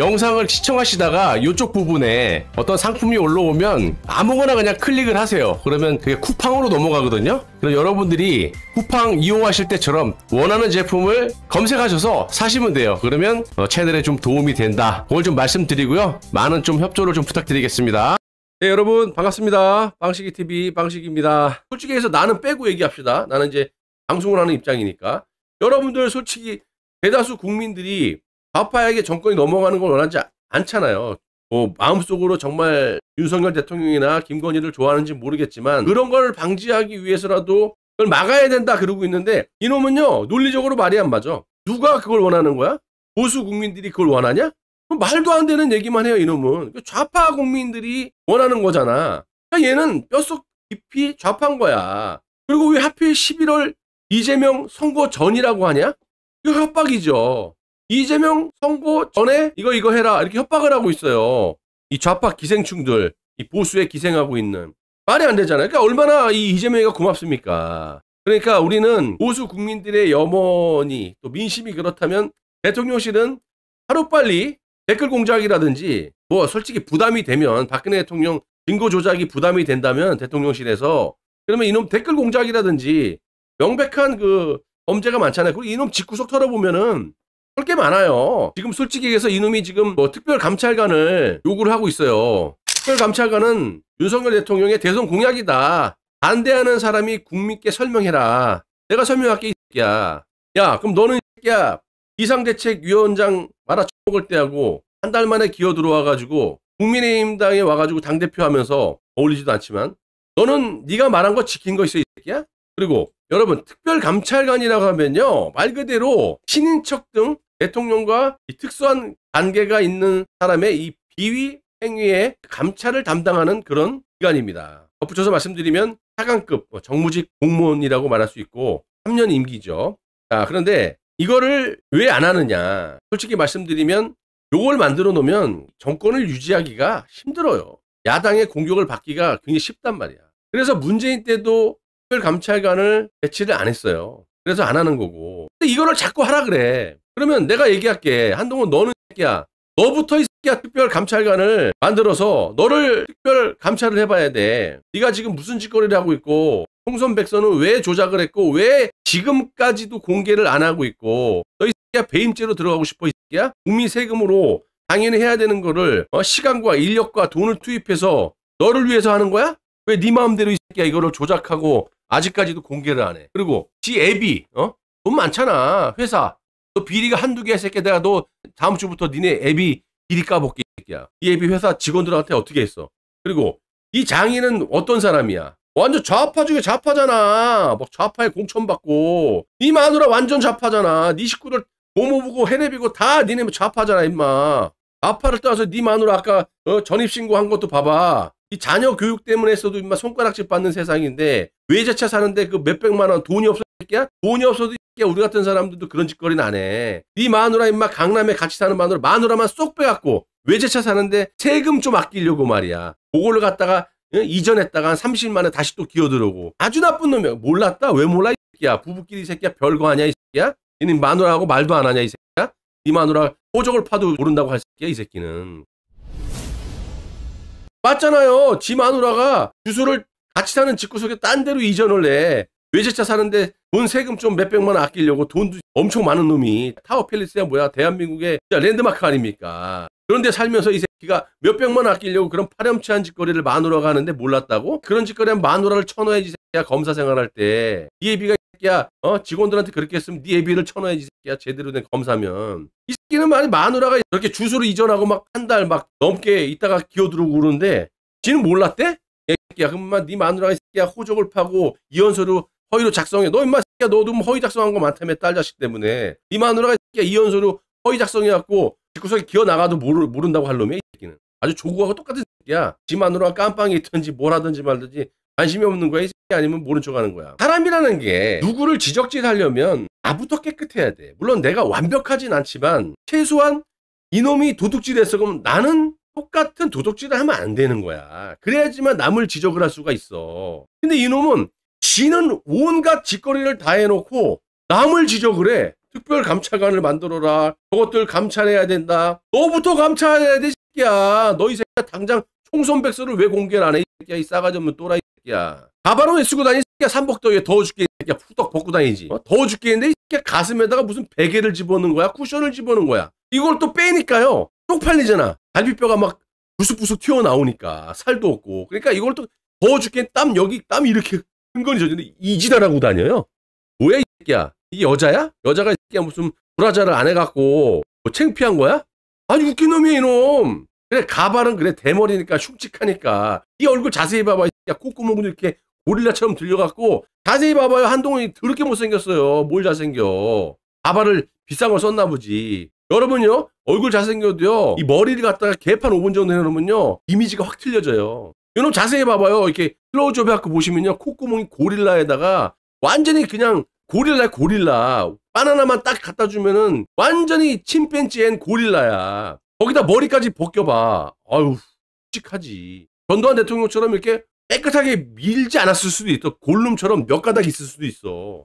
영상을 시청하시다가 이쪽 부분에 어떤 상품이 올라오면 아무거나 그냥 클릭을 하세요. 그러면 그게 쿠팡으로 넘어가거든요. 그럼 여러분들이 쿠팡 이용하실 때처럼 원하는 제품을 검색하셔서 사시면 돼요. 그러면 어, 채널에 좀 도움이 된다. 그걸 좀 말씀드리고요. 많은 좀 협조를 좀 부탁드리겠습니다. 네, 여러분 반갑습니다. 방식이 TV 방식입니다 솔직히 해서 나는 빼고 얘기합시다. 나는 이제 방송을 하는 입장이니까 여러분들 솔직히 대다수 국민들이 좌파에게 정권이 넘어가는 걸 원하지 않잖아요. 뭐 마음속으로 정말 윤석열 대통령이나 김건희를 좋아하는지 모르겠지만 그런 걸 방지하기 위해서라도 그걸 막아야 된다 그러고 있는데 이놈은요 논리적으로 말이 안 맞아. 누가 그걸 원하는 거야? 보수 국민들이 그걸 원하냐? 말도 안 되는 얘기만 해요 이놈은. 그 좌파 국민들이 원하는 거잖아. 그러니까 얘는 뼛속 깊이 좌파인 거야. 그리고 왜 하필 11월 이재명 선거 전이라고 하냐? 이거 협박이죠. 이재명 선거 전에 이거 이거 해라 이렇게 협박을 하고 있어요. 이 좌파 기생충들, 이 보수에 기생하고 있는 말이 안 되잖아요. 그러니까 얼마나 이 이재명이가 고맙습니까? 그러니까 우리는 보수 국민들의 염원이 또 민심이 그렇다면 대통령실은 하루빨리 댓글 공작이라든지 뭐 솔직히 부담이 되면 박근혜 대통령 증거 조작이 부담이 된다면 대통령실에서 그러면 이놈 댓글 공작이라든지 명백한 그 범죄가 많잖아요. 그리고 이놈 직구석 털어보면은 쏠게 많아요. 지금 솔직히 얘기해서 이놈이 지금 뭐 특별감찰관을 요구를 하고 있어요. 특별감찰관은 윤석열 대통령의 대선 공약이다. 반대하는 사람이 국민께 설명해라. 내가 설명할게 이 새끼야. 야 그럼 너는 이 새끼야 비상대책위원장 말아 쳐먹을 때하고 한 달 만에 기어 들어와가지고 국민의힘당에 와가지고 당대표 하면서 어울리지도 않지만 너는 네가 말한 거 지킨 거 있어 이 새끼야? 그리고 여러분 특별감찰관이라고 하면요 말 그대로 신인척 등 대통령과 특수한 관계가 있는 사람의 이 비위 행위의 감찰을 담당하는 그런 기관입니다. 덧붙여서 말씀드리면 사관급 뭐 정무직 공무원이라고 말할 수 있고 3년 임기죠. 자 그런데 이거를 왜 안 하느냐 솔직히 말씀드리면 요걸 만들어 놓으면 정권을 유지하기가 힘들어요. 야당의 공격을 받기가 굉장히 쉽단 말이야. 그래서 문재인 때도 특별 감찰관을 배치를 안 했어요. 그래서 안 하는 거고. 근데 이거를 자꾸 하라 그래. 그러면 내가 얘기할게. 한동훈 너는 새끼야. 너부터 이 새끼야 특별 감찰관을 만들어서 너를 특별 감찰을 해봐야 돼. 네가 지금 무슨 짓거리를 하고 있고 총선 백서는 왜 조작을 했고 왜 지금까지도 공개를 안 하고 있고 너 이 새끼야 배임죄로 들어가고 싶어 이 새끼야 국민 세금으로 당연히 해야 되는 거를 어, 시간과 인력과 돈을 투입해서 너를 위해서 하는 거야? 왜 네 마음대로 이 새끼야 이거를 조작하고 아직까지도 공개를 안 해. 그리고 지 애비, 어? 돈 많잖아. 회사. 너 비리가 한두 개야, 새끼 내가 너 다음 주부터 니네 애비 비리 까볼게, 새끼이 애비 회사 직원들한테 어떻게 했어? 그리고 이 장인은 어떤 사람이야? 완전 좌파 중에 좌파잖아. 막 좌파에 공천받고. 네 마누라 완전 좌파잖아. 네 식구들 고모부고 해내비고 다 니네 뭐 좌파잖아, 임마. 좌파를 떠나서 네 마누라 아까 어, 전입신고한 것도 봐봐. 이 자녀 교육 때문에 써도 인마 손가락질 받는 세상인데 외제차 사는데 그 몇백만 원 돈이 없어 새끼야? 돈이 없어도 새끼야 우리 같은 사람들도 그런 짓거리는 안 해. 네 마누라 인마 강남에 같이 사는 마누라 마누라만 쏙 빼갖고 외제차 사는데 세금 좀 아끼려고 말이야. 그걸 갖다가 응? 이전했다가 30만 원 다시 또 기어들어오고 아주 나쁜 놈이야. 몰랐다? 왜 몰라 이 새끼야? 부부끼리 이 새끼야 별거 아니야 이 새끼야? 얘는 마누라하고 말도 안 하냐 이 새끼야? 네 마누라 호적을 파도 모른다고 할 새끼야 이 새끼는. 맞잖아요. 지 마누라가 주소를 같이 사는 집 구석에 딴 데로 이전을 해. 외제차 사는데 돈 세금 좀 몇백만 원 아끼려고 돈도 엄청 많은 놈이 타워 팰리스야 뭐야 대한민국의 랜드마크 아닙니까? 그런데 살면서 이 새끼가 몇백만 원 아끼려고 그런 파렴치한 짓거리를 마누라가 하는데 몰랐다고? 그런 짓거리한 마누라를 천호해지 새끼야 검사 생활할 때이애비가 새끼야. 어, 직원들한테 그렇게 했으면 네 애비를 쳐놔야지, 새끼야. 제대로 된 검사면. 이 새끼는 아니, 마누라가 이렇게 주소로 이전하고 막 한 달 막 넘게 있다가 기어들어오고 그러는데, 지는 몰랐대? 야, 새끼야. 그만 네 마누라가 이 새끼야. 호적을 파고 이연서로 허위로 작성해. 너 임마 새끼야. 너도 뭐 허위 작성한 거 많다며, 딸 자식 때문에. 네 마누라가 이 새끼야. 이연서로 허위 작성해갖고, 집구석에 기어 나가도 모르, 모른다고 할 놈이야, 이 새끼는. 아주 조구하고 똑같은 새끼야. 지 마누라가 깜빵이 있든지 뭘 하든지 말든지 관심이 없는 거야, 이 아니면 모른 척 하는 거야. 사람이라는 게 누구를 지적질하려면 나부터 깨끗해야 돼. 물론 내가 완벽하진 않지만 최소한 이놈이 도둑질했어 그럼 나는 똑같은 도둑질을 하면 안 되는 거야. 그래야지만 남을 지적을 할 수가 있어. 근데 이놈은 지는 온갖 짓거리를 다 해놓고 남을 지적을 해. 특별 감찰관을 만들어라. 그것들 감찰해야 된다. 너부터 감찰해야 돼, 새끼야. 너이 새끼야 당장 총선백서를 왜 공개를 안 해, 이 새끼야. 이 싸가지 없는 또라이 새끼야. 가발을 쓰고 다니는 새 삼복더위에 더워 죽겠는데 푸덕 벗고 다니지 어? 더워 죽겠는데 이새 가슴에다가 무슨 베개를 집어넣는 거야 쿠션을 집어넣는 거야 이걸 또 빼니까요 쪽팔리잖아 갈비뼈가 막 부쑥부쑥 튀어나오니까 살도 없고 그러니까 이걸 또 더워 죽겠는데 땀 여기 땀이 렇게 흥건히 젖는데 이지랄하고 다녀요 뭐야 이 새끼야 이게 여자야? 여자가 이 새끼야 무슨 브라자를 안 해갖고 뭐 창피한 거야? 아니 웃긴 놈이야 이놈 그래 가발은 그래 대머리니까 흉측하니까 이 얼굴 자세히 봐봐 야콧구멍은 이렇게 고릴라처럼 들려갖고 자세히 봐봐요. 한동훈이 더럽게 못생겼어요. 뭘 잘생겨. 아바를 비싼 걸 썼나 보지. 여러분요. 얼굴 잘생겨도요. 이 머리를 갖다가 개판 5분 정도 해놓으면요. 이미지가 확 틀려져요. 이놈 자세히 봐봐요. 이렇게 클로즈업 해갖고 보시면요. 콧구멍이 고릴라에다가 완전히 그냥 고릴라 고릴라. 바나나만 딱 갖다 주면은 완전히 침팬지엔 고릴라야. 거기다 머리까지 벗겨봐. 아유, 끔찍하지. 전두환 대통령처럼 이렇게 깨끗하게 밀지 않았을 수도 있어. 골룸처럼 몇 가닥 있을 수도 있어.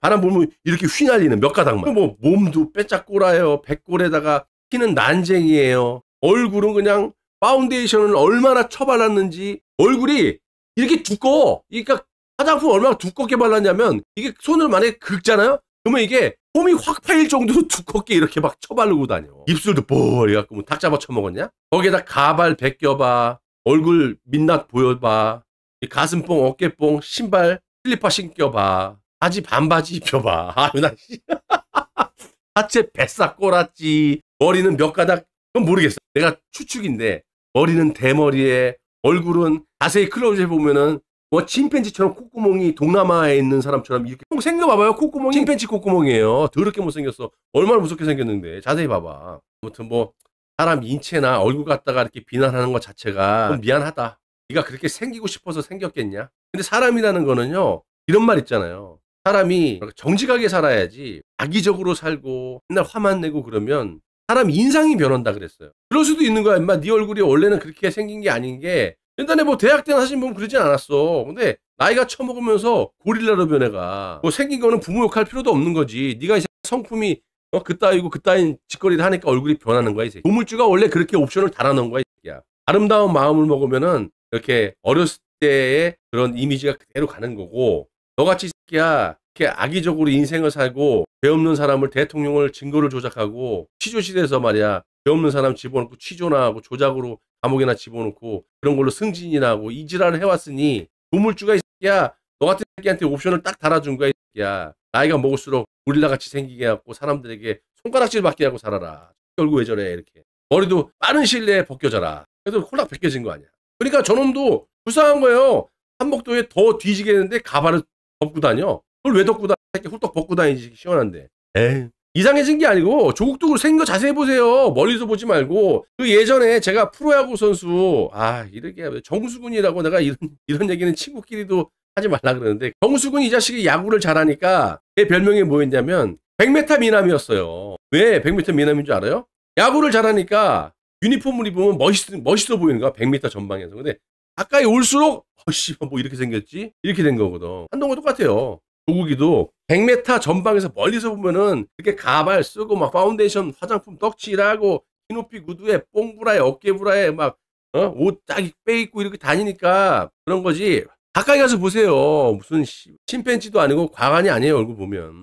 바람 불면 이렇게 휘날리는 몇 가닥만. 뭐 몸도 빼짝꼬라요. 백골에다가 키는 난쟁이에요. 얼굴은 그냥 파운데이션을 얼마나 쳐발랐는지 얼굴이 이렇게 두꺼워. 그러니까 화장품 얼마나 두껍게 발랐냐면 이게 손을 만약에 긁잖아요? 그러면 이게 홈이 확 파일 정도로 두껍게 이렇게 막 쳐바르고 다녀. 입술도 뻘 해갖고 뭐닭 잡아 쳐먹었냐? 거기에다 가발 벗겨봐. 얼굴 민낯 보여봐. 가슴뽕, 어깨뽕, 신발, 슬리퍼 신겨봐. 바지 반바지 입혀봐. 아유, 나 씨. 하체 뱃삭 꼬랐지. 머리는 몇 가닥, 그건 모르겠어. 내가 추측인데, 머리는 대머리에, 얼굴은 자세히 클로즈해 보면은 뭐 침팬지처럼 콧구멍이 동남아에 있는 사람처럼 이렇게 생겨봐봐요 콧구멍이 침팬지 콧구멍이에요 더럽게 못생겼어 얼마나 무섭게 생겼는데 자세히 봐봐 아무튼 뭐 사람 인체나 얼굴 갖다가 이렇게 비난하는 것 자체가 아. 미안하다. 네가 그렇게 생기고 싶어서 생겼겠냐? 근데 사람이라는 거는요. 이런 말 있잖아요. 사람이 정직하게 살아야지 악의적으로 살고 맨날 화만 내고 그러면 사람 인상이 변한다 그랬어요. 그럴 수도 있는 거야. 인마 네 얼굴이 원래는 그렇게 생긴 게 아닌 게 옛날에 뭐 대학 때는 신분뭐 그러진 않았어. 근데 나이가 처먹으면서 고릴라로 변해가. 뭐 생긴 거는 부모 욕할 필요도 없는 거지. 네가 이제 성품이 어, 그따위고 그따윈 짓거리를 하니까 얼굴이 변하는 거야, 이제. 고물주가 원래 그렇게 옵션을 달아놓은 거야, 이야. 아름다운 마음을 먹으면은 이렇게 어렸을 때의 그런 이미지가 그대로 가는 거고 너같이 새끼야 이렇게 악의적으로 인생을 살고 배 없는 사람을 대통령을 증거를 조작하고 취조시대에서 말이야 배 없는 사람 집어넣고 취조나 하고 조작으로 감옥이나 집어넣고 그런 걸로 승진이나 하고 이지랄을 해왔으니 도물주가 이 새끼야 너 같은 새끼한테 옵션을 딱 달아준 거야, 야 나이가 먹을수록 우리라 같이 생기게 하고 사람들에게 손가락질 받게 하고 살아라. 결국 왜 저래, 이렇게. 머리도 빠른 시일 내에 벗겨져라. 그래서 콜락 벗겨진 거 아니야. 그러니까 저놈도 불쌍한 거예요. 한복도에 더 뒤지겠는데 가발을 덮고 다녀. 그걸 왜 덮고 다녀 이렇게 훌떡 벗고 다니지, 시원한데. 에이. 이상해진 게 아니고 조국도 생긴 거 자세히 보세요. 멀리서 보지 말고 그 예전에 제가 프로야구 선수 아 이렇게 정수근이라고 내가 이런 이런 얘기는 친구끼리도 하지 말라 그러는데 정수근이 자식이 야구를 잘하니까 걔 별명이 뭐였냐면 100m 미남이었어요. 왜 100m 미남인 줄 알아요? 야구를 잘하니까 유니폼을 입으면 멋있, 멋있어 보이는 거야. 100m 전방에서. 근데 가까이 올수록 어씨 뭐 이렇게 생겼지? 이렇게 된 거거든. 한동훈 똑같아요. 조국이도 100m 전방에서 멀리서 보면은 이렇게 가발 쓰고 막 파운데이션 화장품 떡칠하고 키높이 구두에 뽕브라에 어깨브라에 막 어? 옷딱 빼입고 이렇게 다니니까 그런 거지 가까이 가서 보세요. 무슨 심팬지도 아니고 과관이 아니에요. 얼굴 보면.